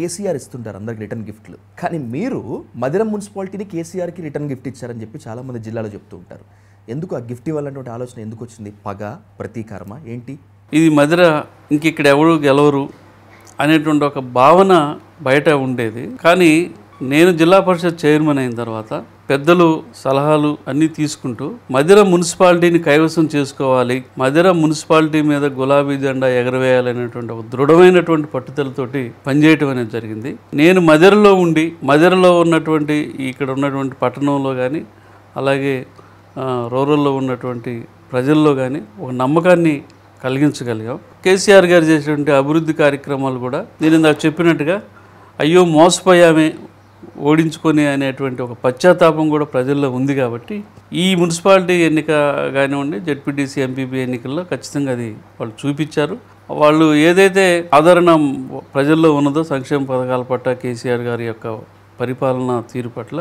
కేసీఆర్ ఇస్తుంటారు అందరికి రిటర్న్ గిఫ్ట్లు కానీ మీరు మదిరం మున్సిపాలిటీని కేసీఆర్కి రిటర్న్ గిఫ్ట్ ఇచ్చారని చెప్పి చాలామంది జిల్లాలో చెప్తూ ఉంటారు ఎందుకు ఆ గిఫ్ట్ ఇవ్వాలన్నటువంటి ఆలోచన ఎందుకు వచ్చింది పగ ప్రతీకర్మ ఏంటి ఇది మదిర ఇంకిక్కడ ఎవరు గెలవరు అనేటువంటి ఒక భావన బయట ఉండేది కానీ నేను జిల్లా పరిషత్ చైర్మన్ అయిన తర్వాత పెద్దలు సలహాలు అన్నీ తీసుకుంటూ మధిర మున్సిపాలిటీని కైవసం చేసుకోవాలి మధిర మున్సిపాలిటీ మీద గులాబీ జెండా ఎగరవేయాలనేటువంటి ఒక దృఢమైనటువంటి పట్టుదలతోటి పనిచేయటం అనేది జరిగింది నేను మధిరలో ఉండి మధిరలో ఉన్నటువంటి ఇక్కడ ఉన్నటువంటి పట్టణంలో కానీ అలాగే రూరల్లో ఉన్నటువంటి ప్రజల్లో కానీ ఒక నమ్మకాన్ని కలిగించగలిగాం కేసీఆర్ గారు చేసినటువంటి అభివృద్ధి కార్యక్రమాలు కూడా నేను ఇందాక చెప్పినట్టుగా అయ్యో మోసపోయామే ఓడించుకొని అనేటువంటి ఒక పశ్చాత్తాపం కూడా ప్రజల్లో ఉంది కాబట్టి ఈ మున్సిపాలిటీ ఎన్నిక కానివ్వండి జెడ్పీటీసీ ఎంపీపీ ఎన్నికల్లో ఖచ్చితంగా అది వాళ్ళు చూపించారు వాళ్ళు ఏదైతే ఆదరణ ప్రజల్లో ఉన్నదో సంక్షేమ పథకాల పట్ల కేసీఆర్ గారి యొక్క పరిపాలన తీరు పట్ల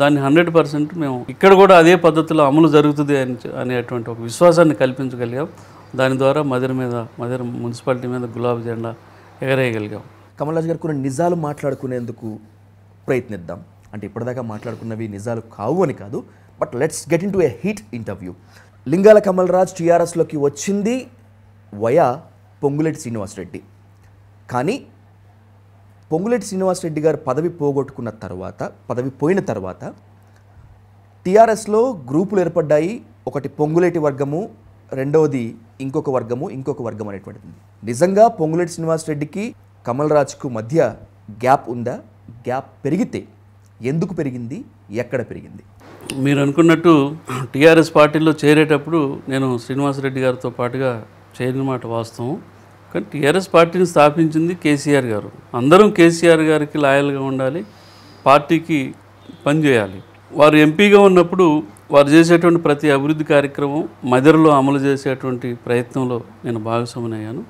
దాన్ని హండ్రెడ్ పర్సెంట్ మేము ఇక్కడ కూడా అదే పద్ధతిలో అమలు జరుగుతుంది అని అనేటువంటి ఒక విశ్వాసాన్ని కల్పించగలిగాం దాని ద్వారా మదిర మీద మదిర మున్సిపాలిటీ మీద గులాబీ జెండా ఎగరేయగలిగాం కమల్రాజు గారు కొన్ని నిజాలు మాట్లాడుకునేందుకు ప్రయత్నిద్దాం అంటే ఇప్పటిదాకా మాట్లాడుకున్నవి నిజాలు కావు అని కాదు but let's get into a heat interview Lingala Kamal Raj టీఆర్ఎస్లోకి వచ్చింది వయా పొంగులేటి శ్రీనివాసరెడ్డి కానీ పొంగులేటి శ్రీనివాసరెడ్డి గారు పదవి పోగొట్టుకున్న తర్వాత పదవి పోయిన తర్వాత టీఆర్ఎస్లో గ్రూపులు ఏర్పడ్డాయి ఒకటి పొంగులేటి వర్గము రెండవది ఇంకొక వర్గము ఇంకొక వర్గం అనేటువంటిది నిజంగా పొంగులేటి శ్రీనివాసరెడ్డికి కమల్ రాజ్కు మధ్య గ్యాప్ ఉందా గ్యాప్ పెరిగితే ఎందుకు పెరిగింది ఎక్కడ పెరిగింది మీరు అనుకున్నట్టు టీఆర్ఎస్ పార్టీలో చేరేటప్పుడు నేను శ్రీనివాసరెడ్డి గారితో పాటుగా చేరిన మాట వాస్తవం కానీ టీఆర్ఎస్ పార్టీని స్థాపించింది కేసీఆర్ గారు అందరం కేసీఆర్ గారికి లాయల్గా ఉండాలి పార్టీకి పనిచేయాలి వారు ఎంపీగా ఉన్నప్పుడు వారు చేసేటువంటి ప్రతి అభివృద్ధి కార్యక్రమం మదర్లో అమలు చేసేటువంటి ప్రయత్నంలో నేను భాగస్వామిని అయ్యాను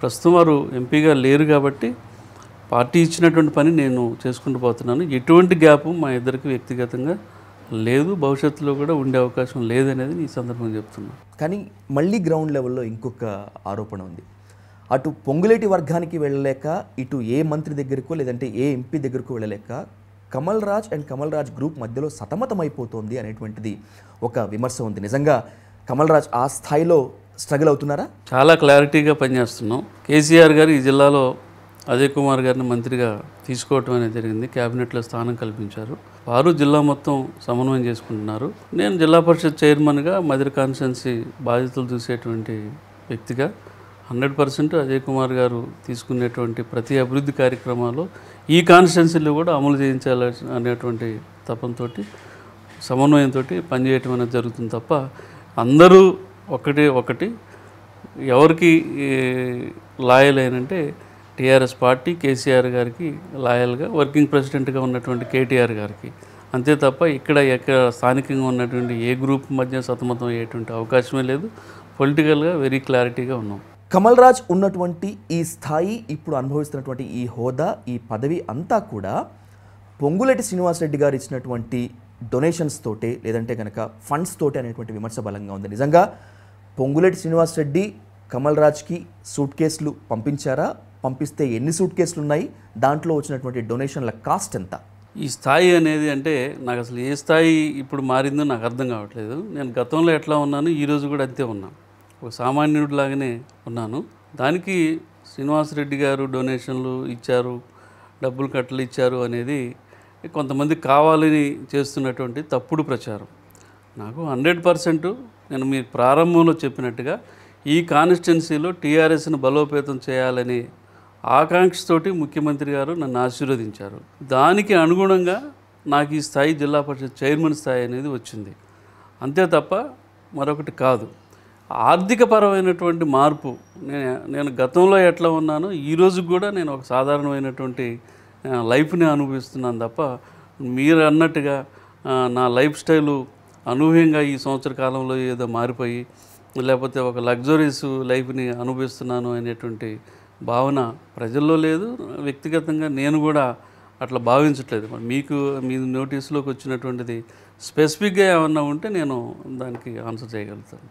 ప్రస్తుతం వారు ఎంపీగా లేరు కాబట్టి పార్టీ ఇచ్చినటువంటి పని నేను చేసుకుంటూ పోతున్నాను ఎటువంటి గ్యాప్ మా ఇద్దరికి వ్యక్తిగతంగా లేదు భవిష్యత్తులో కూడా ఉండే అవకాశం లేదనేది ఈ సందర్భంగా చెప్తున్నాను కానీ మళ్ళీ గ్రౌండ్ లెవెల్లో ఇంకొక ఆరోపణ ఉంది అటు పొంగులేటి వర్గానికి వెళ్ళలేక ఇటు ఏ మంత్రి దగ్గరకో లేదంటే ఏ ఎంపీ దగ్గరకు వెళ్ళలేక కమల్ రాజ్ అండ్ కమల్ రాజ్ గ్రూప్ మధ్యలో సతమతం అయిపోతుంది అనేటువంటిది ఒక విమర్శ ఉంది నిజంగా కమల్ రాజ్ ఆ స్థాయిలో స్ట్రగుల్ అవుతున్నారా చాలా క్లారిటీగా పనిచేస్తున్నాం కేసీఆర్ గారు ఈ జిల్లాలో అజయ్ కుమార్ గారిని మంత్రిగా తీసుకోవటం అనేది జరిగింది క్యాబినెట్లో స్థానం కల్పించారు వారు జిల్లా మొత్తం సమన్వయం చేసుకుంటున్నారు నేను జిల్లా పరిషత్ చైర్మన్గా మధుర కాన్స్టెన్సీ బాధ్యతలు చూసేటువంటి వ్యక్తిగా హండ్రెడ్ పర్సెంట్ అజయ్ కుమార్ గారు తీసుకునేటువంటి ప్రతి అభివృద్ధి కార్యక్రమాలు ఈ కాన్స్టిట్యున్సీలు కూడా అమలు చేయించాలి అనేటువంటి తపంతో సమన్వయంతో పనిచేయటం అనేది జరుగుతుంది తప్ప అందరూ ఒకటి ఒకటి ఎవరికి లాయలైనంటే టీఆర్ఎస్ పార్టీ కేసీఆర్ గారికి లాయల్గా వర్కింగ్ ప్రెసిడెంట్గా ఉన్నటువంటి కేటీఆర్ గారికి అంతే తప్ప ఇక్కడ ఎక్కడ స్థానికంగా ఉన్నటువంటి ఏ గ్రూప్ మధ్య సతమతం అయ్యేటువంటి అవకాశమే లేదు పొలిటికల్గా వెరీ క్లారిటీగా ఉన్నాం కమల్ రాజ్ ఉన్నటువంటి ఈ స్థాయి ఇప్పుడు అనుభవిస్తున్నటువంటి ఈ హోదా ఈ పదవి అంతా కూడా పొంగులటి శ్రీనివాసరెడ్డి గారు ఇచ్చినటువంటి డొనేషన్స్ తోటే లేదంటే కనుక ఫండ్స్ తోటే అనేటువంటి విమర్శ బలంగా ఉంది నిజంగా పొంగులటి శ్రీనివాసరెడ్డి కమల్ రాజ్కి సూట్ కేసులు పంపించారా పంపిస్తే ఎన్ని సూట్ కేసులు ఉన్నాయి దాంట్లో వచ్చినటువంటి డొనేషన్ల కాస్ట్ ఎంత ఈ స్థాయి అనేది అంటే నాకు అసలు ఏ స్థాయి ఇప్పుడు మారిందో నాకు అర్థం కావట్లేదు నేను గతంలో ఎట్లా ఉన్నాను ఈరోజు కూడా అంతే ఉన్నాను ఒక లాగానే ఉన్నాను దానికి శ్రీనివాసరెడ్డి గారు డొనేషన్లు ఇచ్చారు డబ్బులు కట్టలు ఇచ్చారు అనేది కొంతమంది కావాలని చేస్తున్నటువంటి తప్పుడు ప్రచారం నాకు హండ్రెడ్ పర్సెంట్ నేను మీ ప్రారంభంలో చెప్పినట్టుగా ఈ కాన్స్టిట్యున్సీలో టీఆర్ఎస్ను బలోపేతం చేయాలని ఆకాంక్షతోటి ముఖ్యమంత్రి గారు నన్ను ఆశీర్వదించారు దానికి అనుగుణంగా నాకు ఈ స్థాయి జిల్లా పరిషత్ చైర్మన్ స్థాయి అనేది వచ్చింది అంతే తప్ప మరొకటి కాదు ఆర్థికపరమైనటువంటి మార్పు నేను నేను గతంలో ఎట్లా ఉన్నానో ఈరోజు కూడా నేను ఒక సాధారణమైనటువంటి లైఫ్ని అనుభవిస్తున్నాను తప్ప మీరు అన్నట్టుగా నా లైఫ్ స్టైలు అనూహ్యంగా ఈ సంవత్సర కాలంలో ఏదో మారిపోయి లేకపోతే ఒక లగ్జరీస్ లైఫ్ని అనుభవిస్తున్నాను అనేటువంటి భావన ప్రజల్లో లేదు వ్యక్తిగతంగా నేను కూడా అట్లా భావించట్లేదు మరి మీకు మీ నోటీసులోకి వచ్చినటువంటిది స్పెసిఫిక్గా ఏమన్నా ఉంటే నేను దానికి ఆన్సర్ చేయగలుగుతాను